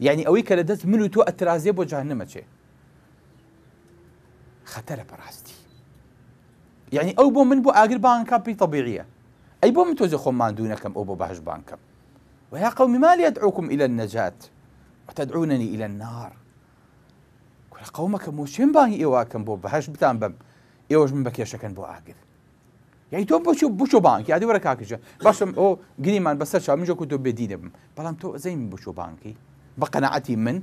يعني اويك لدات لە تو اترازي و تۆ ئەترازێ بۆ جاهنەمە چێ خەتەرە بو یعنی ئەو بۆ من بۆ ئاگربان کاپی تەبیعە ئەی بۆ من تۆزە خۆم مادوونەکەم أو بو بەهش بانكا ويا قوم ما لي أدعوكم إلى النجاة وتدعونني إلى النار كل قومك شين باني إيواكم بو بهش بتان بم إيواج من شكن بو آقر يعني تو بوشو شو بانكي هذه هاكي شو باش او جريمان بس من جو كنت بم بلام تو زين بوشو بانكي بقناعتي من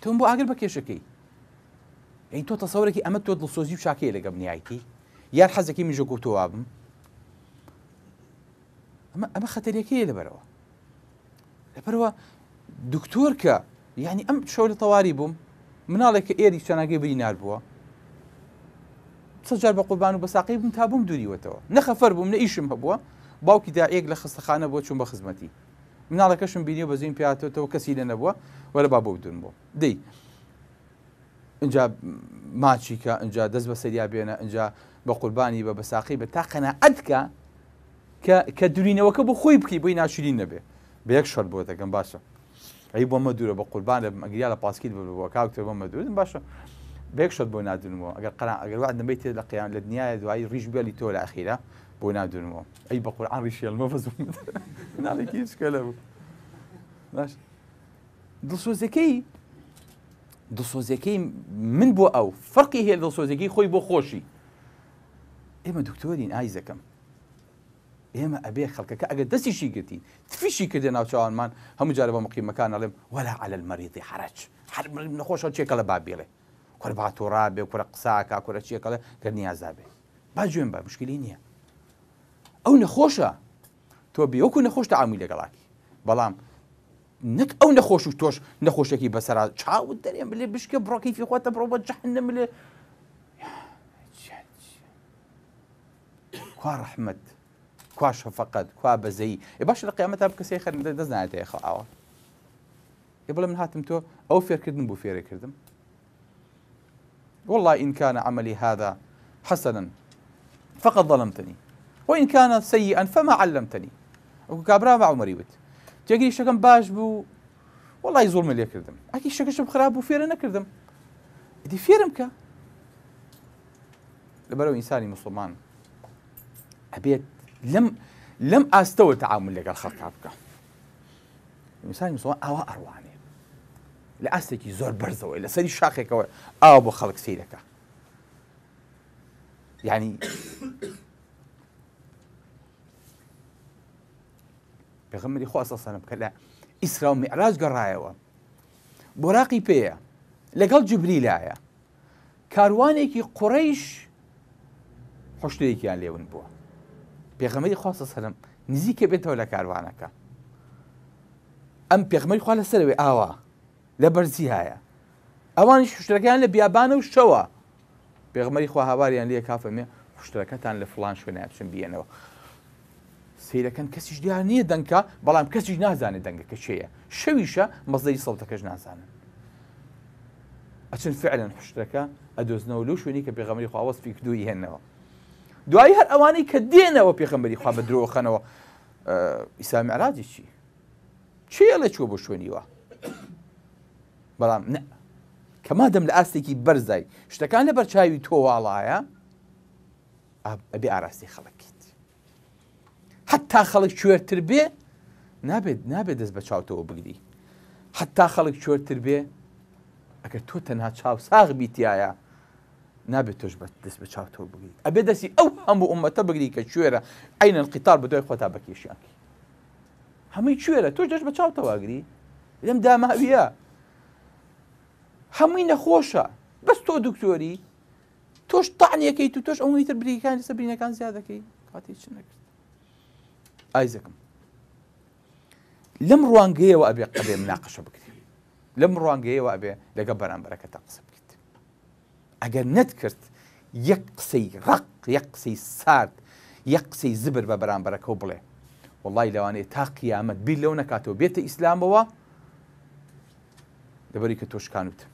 تم بو اقل بك يا شكي انتو تصوركي امت تو دلصوزي وشاكي لك ابني عيتي يا حزكي من جوكو توابم اما اما خطريكي لبروا لبروا دكتور كا يعني ام شغل طواريبهم من عليك ايري شنا جيب لي نار بوا تسجل بقربان وبساقي بمتابهم دوري وتو نخفر بوا من ايش مبوا باو كي داعيك لخص خانه بوا شو بخدمتي مناڵەکەشم بینی بە زیین پیاتێتەوە کەسی لە نەبووە وەرە با بۆ دون بۆ دی اینجا ماچیکە اینجا دەست بە سەریا بێنە اینجا بە قوربانی بە بەساقی بە تا قەنەعەتکە کە دورینەوەکە بۆ خۆی بکەی بۆی ناشرین نەبێ بە یەک شەر بۆ دەکەم باشە ئەی بۆ مە دوورە بە قوربانە مەگریا لە پاسکیل بەوە کاکتێ بۆ مە دوورن باشە بيكشوت بونادو نمو اگر قران اگر وعدنا بيت الاقيام يعني لدنيا دو اي ريش بالي تولا اخيره بونادو نمو اي بقول عن ريش يال مفز نالي نعم، كيش كلامو ماش دو سوزيكي دو سوزيكي من بو او فرقي هي دوسو زكي خوي بو خوشي ايما دكتورين ايزكم ايما ابي خلقك اگر دسي شي قلتي تفي شي كدنا شوان مان هم جاربه مقيم مكان علم ولا على المريض حرج حرب من خوشه تشيكل بابيله کوڕ با تو رابه تۆڕابێ کوورە قساکە کوورە چیەکەڵێ کردنی ئازابێ باگوێن بە مشکلی نیه نییە ئەو نەخۆشە تۆ بێوەکو خوش ئامی لەگەڵاکی بەڵام نک خوش ئەو نەخۆش و تۆش نەخۆشێکی بەسەرا چاوت دەرێن بلێ بشکە بڕۆکی فیخواتە بڕۆ بە جەحنم لێ کوا ڕحمد کوا شەفقەت کوا بەزەی ێ باش لە قیامەت کەسی خەرندە دەزانێت خەڵاوە ێ بڵێ من هاتم تۆ ئەو فێرکردن بۆ فێرەکردم والله إن كان عملي هذا حسنا فقد ظلمتني وإن كان سيئا فما علمتني وكابرا مع عمري بيت جاكي شكم باش بو والله ظلم لي كردم أكي شب خراب بو فيرنا كردم دي فيرم كا لبرو إنساني مسلمان أبيت لم لم أستوى تعامل لك الخلق عبك إنساني مسلمان أوا أرواني لە ئەستێکی زۆر بەرزەوەی لە سەری شاخێکەوە ئاوا بۆ خەڵک سیرەکە یعنی پێغمەری خواسەسەنم کە لە ئیسرا و میعراج گەڕایەوە بۆراقی پێیە لەگەڵ جبریلایە کاروانێکی قوڕیش حشتەیەکیان لێون بووە پێغەمەری خواستە سەرم نزیکە بێتەوە لە کاروانەکە ئەم پێغمەری خوا لەسەرەوەی ئاوا لە بەرزی هەیە ئەوان شتەکان لە بیابانە و شەوە پێغمەری خوا هاواریان لە کافەمێ شتەکەتان لە فلان شوێنە بچن بێنەوە سیرەکەن کەسیش دیار نییە دەنکە بەڵام کەسیش نازانێت دەنگەکە چێە شەویشە مەزدەی سەڵتەکەش نازانن ئەچن فعلن حشتەکە ئەدۆزنەوە لەو شوێنی کە پێغەمەری خواوەسفی کدوی هێنەوە دوایی هەر ئەوانەی کە دێنەوە پێغەمبەری خوا بە درۆخەنەوە ئیسامی عراجی چی چێ لە چوە بۆ شوێنیوە بەڵام کەما دەم لە ئاستێکی بەرزای شتەکان لە بەرچاوی تۆواڵایە ئەبێ ئاراستی خەڵکیت حتا خەڵک کوێرتر بێ نابێت نابێت دەست بە چاوتەوە بگری حتا خەڵک کوێرتر بێ ئەگەر تۆ تەنها چاو ساغ بیتایە نابێت تۆش بە دەست بە چاوتەوە بگریت ئەبێ دەستی ئەو هەموو ئومەتە بگری کە کوێرە عینەن قیتار بەدوای خۆتا بەکیشیان هەمووی کوێرە تۆ دەست بە چاوتەواگری لەم داماویە هەمووی نەخۆشە بەس تۆ دکتۆری تۆش تاانیەکەی تو تۆش ئەویتر بریکانی سەبرینەکان زیادەکەی کاتی چ نەکرد ئایزەکەم لەم ڕوانگەیەوە ئەبێ قەبێ مناقشە بکرێت لەم ڕوانگەیەوە ئەبێ لەگە بەرامبەرەکە تا قسە بکرێت ئەگەر نەتکرد یەک قسەی ڕق یەک قسەی سارد یەک قسەی زبر بە بەرامبەرەکە و بڵێ وڵی لەوانێ تا قیامەت بیر لەو نەکاتەوە بێتە ئیسلامەوە دەبەری کە تۆشکانوتە